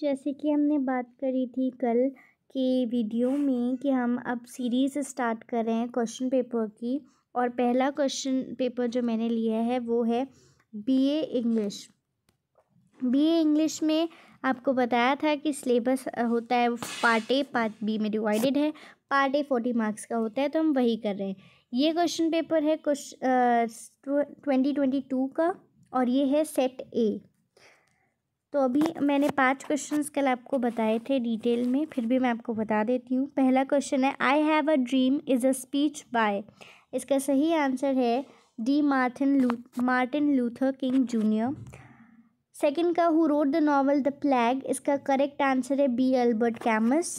जैसे कि हमने बात करी थी कल के वीडियो में कि हम अब सीरीज़ स्टार्ट कर रहे हैं क्वेश्चन पेपर की और पहला क्वेश्चन पेपर जो मैंने लिया है वो है बीए इंग्लिश बीए इंग्लिश में आपको बताया था कि सिलेबस होता है पार्ट ए पार्ट बी में डिवाइडेड है पार्ट ए फोर्टी मार्क्स का होता है तो हम वही कर रहे हैं ये क्वेश्चन पेपर है क्वेश्चन ट्वेंटी ट्वेंटी टू का और ये है सेट ए तो अभी मैंने पांच क्वेश्चंस कल आपको बताए थे डिटेल में फिर भी मैं आपको बता देती हूँ पहला क्वेश्चन है I have a dream is a speech by इसका सही आंसर है D Martin Lu Martin Luther King Junior second का who wrote the novel the plague इसका करेक्ट आंसर है B Albert Camus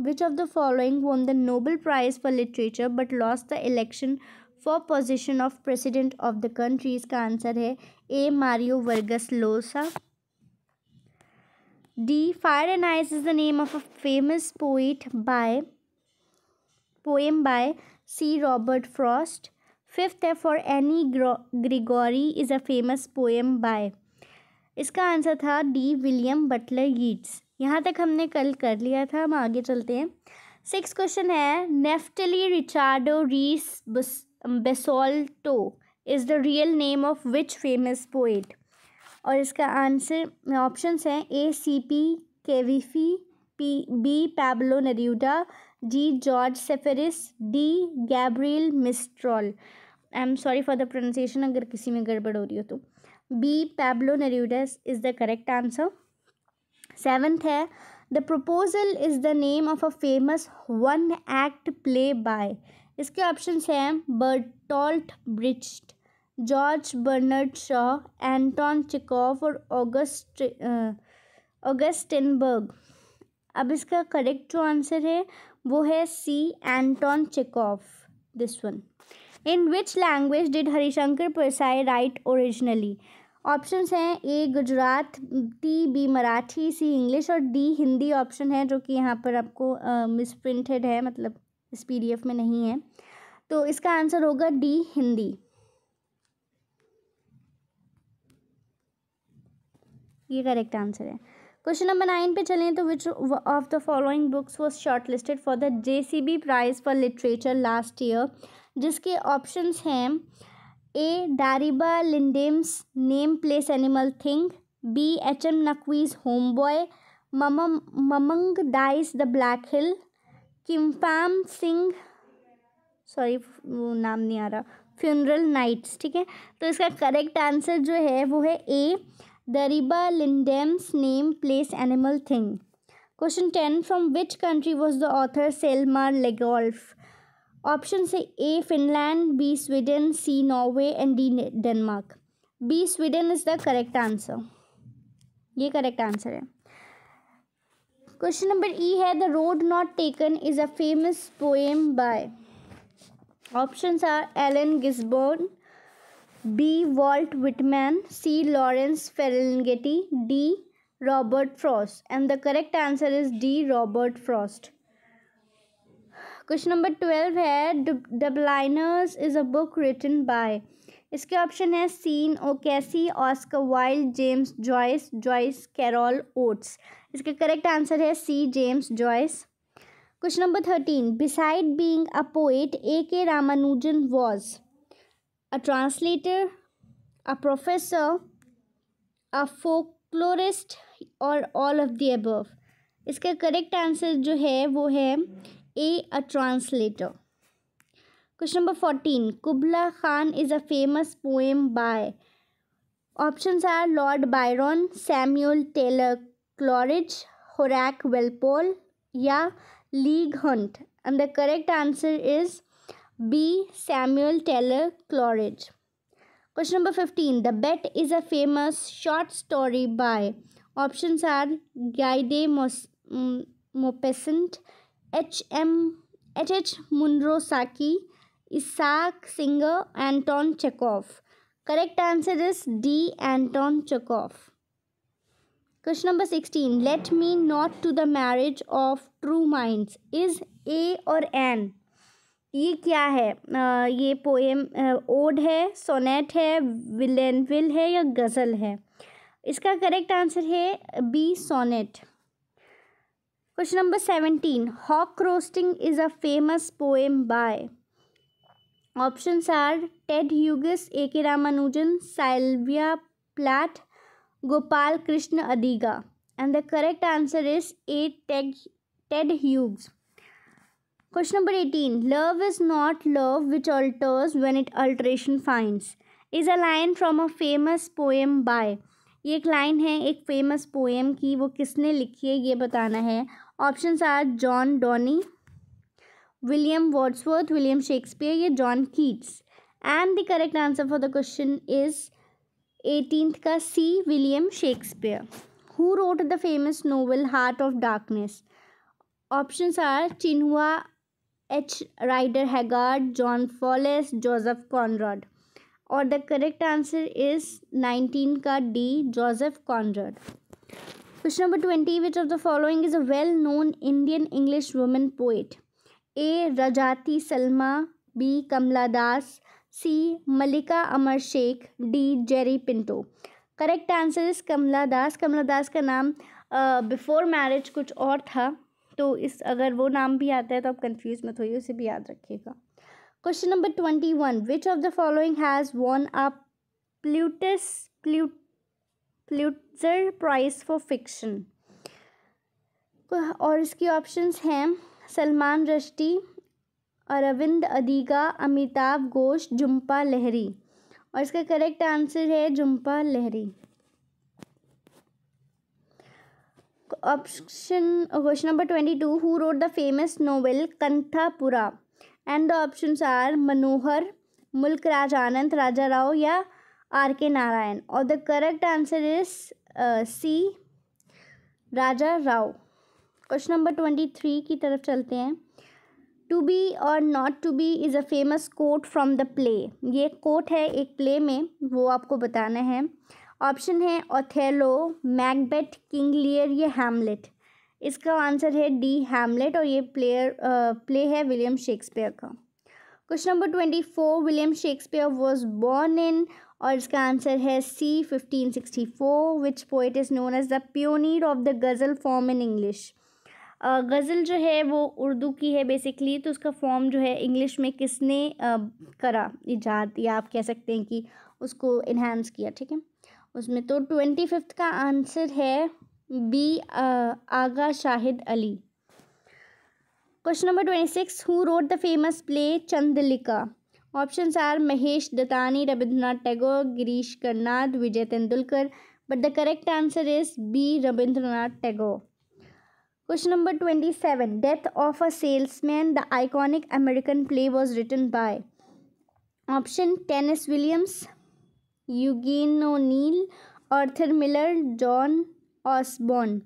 which of the following won the Nobel prize for literature but lost the election for position of president of the country इसका answer है A Mario Vargas Llosa and Fire is the name of a famous poet by poem by C. Robert Frost. Fifth है for Anne Grigori is a famous poem by इसका answer था D William Butler Yeats यहाँ तक हमने कल कर लिया था हम आगे चलते हैं सिक्स क्वेश्चन है Neftali Ricardo Reyes Basoalto is the real name of which famous poet और इसका आंसर ऑप्शंस हैं A C P Cavafy P B Pablo Neruda G George Seferis D Gabriel Mistral I am sorry for the pronunciation अगर किसी में गड़बड़ हो रही हो तो B Pablo Neruda is the correct answer seventh है the proposal is the name of a famous one act play bye इसके ऑप्शंस हैं Bertolt Brecht George Bernard Shaw Anton Chekhov और ऑगस्ट ऑगस्टिनबर्ग अब इसका करेक्ट जो आंसर है वो है C Anton Chekhov this one in which language did Harishankar Parsai write originally options हैं A Gujarat T B Marathi C English और डी हिंदी ऑप्शन है जो कि यहाँ पर आपको मिसप्रिंटेड है मतलब इस पी में नहीं है तो इसका आंसर होगा डी हिंदी ये करेक्ट आंसर है क्वेश्चन नंबर नाइन पे चलें तो which of the following books was shortlisted for the J C B prize for literature last year जिसके ऑप्शन हैं A Daribha Lyndem's name place animal thing B H M Naqvi's homeboy Mam Mamang Dai's the black hill Kimpham Singh sorry वो नाम नहीं आ रहा funeral nights ठीक है तो इसका करेक्ट आंसर जो है वो है A The Riba Lindem's name, place, animal, thing. Question 10. From which country was the author Selma Lagerlöf? Options A. Finland, B. Sweden, C. Norway and D. Denmark. B. Sweden is the correct answer. ये correct Question है question E E the road not taken is a famous poem by. Options are Ellen Gisborne. B Walt Whitman C Lawrence Ferlinghetti D Robert Frost and the correct answer is D Robert Frost question number twelve है Dubliners is a book written by इसके option है Sean O Casey Oscar Wilde James Joyce Joyce Carol Oates इसका correct answer है C James Joyce question number thirteen besides being a poet A K Ramanujan was a translator, a professor, a folklorist और all of the above. इसका correct answer जो है वो है A a translator question number fourteen Kubla Khan is a famous poem by options are Lord Byron Samuel Taylor Coleridge Horace Walpole या Leigh Hunt and the correct answer is B. Samuel Taylor Coleridge. Question number 15. The Bet is a famous short story by. Options are Guy de Maupassant, H.M. H.H. Munro Saki, Isaac Singer, Anton Chekhov. Correct answer is D. Anton Chekhov. Question number 16. Let me not to the marriage of true minds is A or N. ये क्या है आ, ये poem odd है sonnet है विलेनविल है या गज़ल है इसका करेक्ट आंसर है B sonnet question number seventeen hawk roosting is a famous poem by options are Ted Hughes A K Ramanujan Sylvia Plath Gopal Krishna Adiga and the correct answer is A Ted Ted hughes question number eighteen love is not love which alters when it alteration finds is a line from a famous poem by ये एक line है एक famous poem की वो किसने लिखी है ये बताना है options are John Donne William Wordsworth William Shakespeare या John Keats and the correct answer for the question is eighteenth का C William Shakespeare who wrote the famous novel Heart of Darkness options are Chinua H Rider Haggard John Fowles Joseph Conrad. और the correct answer is nineteen का D Joseph Conrad question number twenty which of the following is a well known Indian English women poet A Rajathi Salma B Kamala Das C Mallika Amar Sheikh D Jerry Pinto correct answer is Kamala Das Kamala Das का नाम before uh, marriage कुछ और था तो इस अगर वो नाम भी आता है तो आप कंफ्यूज मत होइए उसे भी याद रखिएगा question number twenty one which of the following has won a प्लूटस प्लूट प्लूटजर प्राइज फॉर फिक्शन और इसकी ऑप्शंस हैं सलमान रश्दी अरविंद अदीगा अमिताभ घोष जुम्पा लहरी और इसका करेक्ट आंसर है Jhumpa Lahiri option question number twenty two who wrote the famous novel Kanthapura and the option are Manohar Mulk Raj आनंद राजा राव या are K Narayan और the correct answer is C Raja Rao question number twenty three की तरफ चलते हैं टू बी और not to be is a famous quote from the play ये quote है एक प्ले में वो आपको बताना है ऑप्शन है ओथेलो मैकबेथ किंग लियर ये हैमलेट इसका आंसर है डी हैमलेट और ये प्लेयर प्ले है विलियम शेक्सपियर का question number twenty four William Shakespeare was born in और इसका आंसर है C fifteen sixty four which poet is known as the pioneer of the ghazal form in English गज़ल जो है वो उर्दू की है बेसिकली तो उसका फॉर्म जो है इंग्लिश में किसने uh, करा ईजाद या आप कह सकते हैं कि उसको इन्हेंस किया ठीक है उसमें तो ट्वेंटी फिफ्थ का आंसर है B Agha Shahid Ali question number twenty six who wrote the famous play Chandalika option are Mahesh Dattani Rabindranath Tagore Girish Karnad Vijay Tendulkar but the correct answer is B Rabindranath Tagore question number twenty seven death of a salesman the iconic American play was written by option Tennis Williams Eugene O'Neill, Arthur Miller, John Osborne.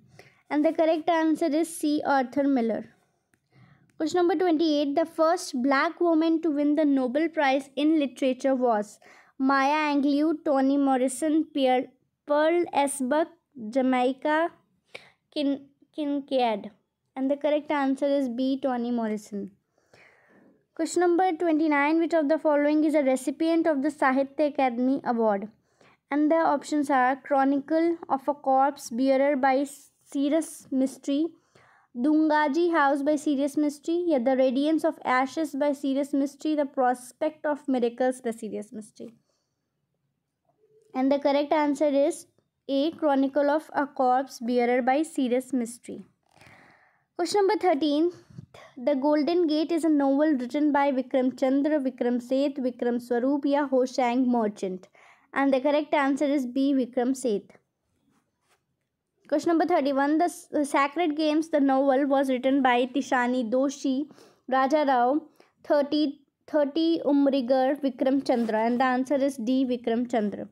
And the correct answer is C. Arthur Miller. Question number 28 The first black woman to win the Nobel Prize in Literature was Maya Angelou, Toni Morrison, Pierre, Pearl S. Buck, Jamaica Kin- Kincaid. And the correct answer is B. Toni Morrison. Question number 29 which of the following is a recipient of the Sahitya Academy Award and the options are Chronicle of a Corpse Bearer by Serious Mystery Dungaji House by Serious Mystery yeah, The Radiance of Ashes by Serious Mystery The Prospect of Miracles by Serious Mystery and the correct answer is A. Chronicle of a Corpse Bearer by Serious Mystery Question number 13 the Golden Gate is a novel written by Vikram Chandra, Vikram Seth, Vikram Swaroop, or Hoshang Merchant. And the correct answer is B. Vikram Seth. Question number 31. The Sacred Games, the novel, was written by Tishani Doshi, Raja Rao, 30, 30 Umrigar, Vikram Chandra. And the answer is D. Vikram Chandra.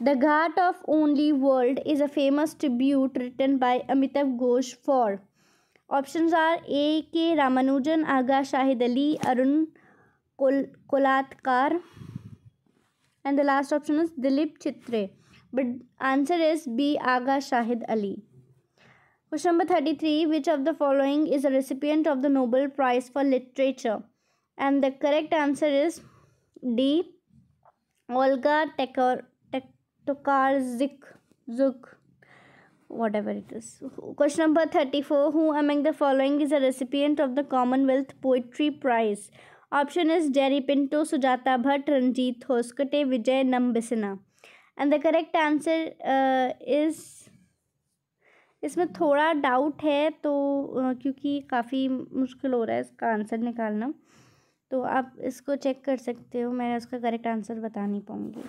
The Ghat of Only World is a famous tribute written by Amitav Ghosh for options are A K Ramanujan Agha Shahid Ali Arun कोल Kolatkar and the last option is Dilip Chitre but answer is B Agha Shahid Ali Question number 33 Which of the following is a recipient of the Nobel Prize for Literature? And the correct answer is D. Olga Tokarczuk. whatever it is. Question number 34 Who among the following is a recipient of the Commonwealth Poetry Prize? Option is Jerry Pinto, Sujata Bhatt, Ranjit Hoskate, Vijay Nambisina. And the correct answer uh, is इसमें थोड़ा doubt है तो क्योंकि काफ़ी मुश्किल हो रहा है इसका आंसर निकालना तो आप इसको चेक कर सकते हो मैं उसका करेक्ट आंसर बता नहीं पाऊँगी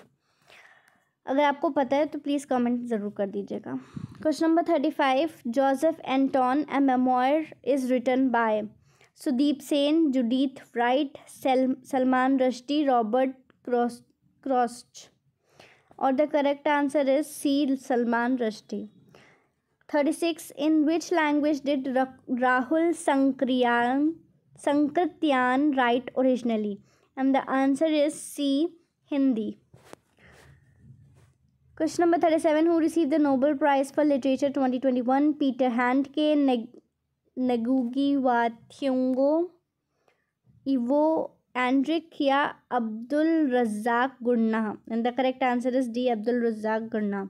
अगर आपको पता है तो प्लीज़ कमेंट ज़रूर कर दीजिएगा question number thirty five Joseph Anton a memoir is written by Sudeep Sen Judith Wright सेल सलमान रश्टी रॉबर्ट क्रॉस क्रॉस्ट और the correct answer is C Salman Rushdie thirty six in which language did Rahul संक्रियान Sankrityayan write originally and the answer is C Hindi question number thirty seven who received the Nobel prize for literature twenty twenty one Peter Handke Ngugi wa Thiong'o evo Anrich या Abdul Razak Gurnah and the correct answer is D Abdul Razak Gurnah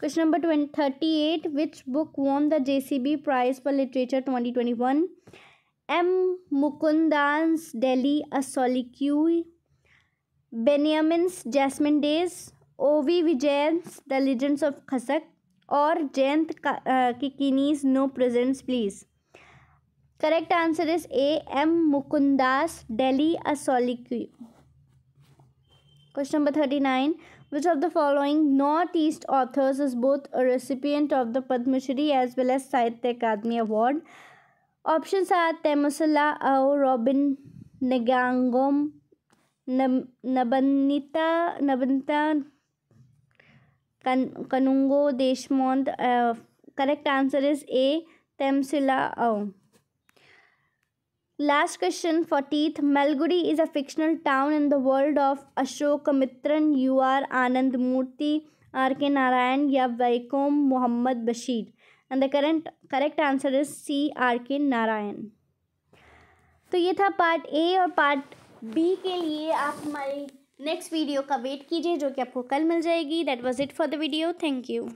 question number ट्वेंट thirty eight which book won the J C B prize for literature twenty twenty one M Mukundan's Delhi a soliloquy Benyamin's jasmine days O V Vijayan's the legends of Khasak और Jayant Kaikini's no presents please correct answer is A M Mukundan's Delhi a soliloquy Question number 39. Which of the following Northeast authors is both a recipient of the Padma Shri as well as Sahitya Akademi Award? Options are Temusala Ao, Robin Nagangom, Nabanita, Nabanita Kanungo Desmond correct answer is A Temsula last question fortieth Malgudi is a fictional town in the world of Ashok Mitran U R Ananthamurthy R K Narayan या Vaikom Mohammad Basheer and the current correct answer is C R K Narayan तो ये था part A और part B के लिए आप हमारी next video का वेट कीजिए जो कि आपको कल मिल जाएगी that was it for the video thank you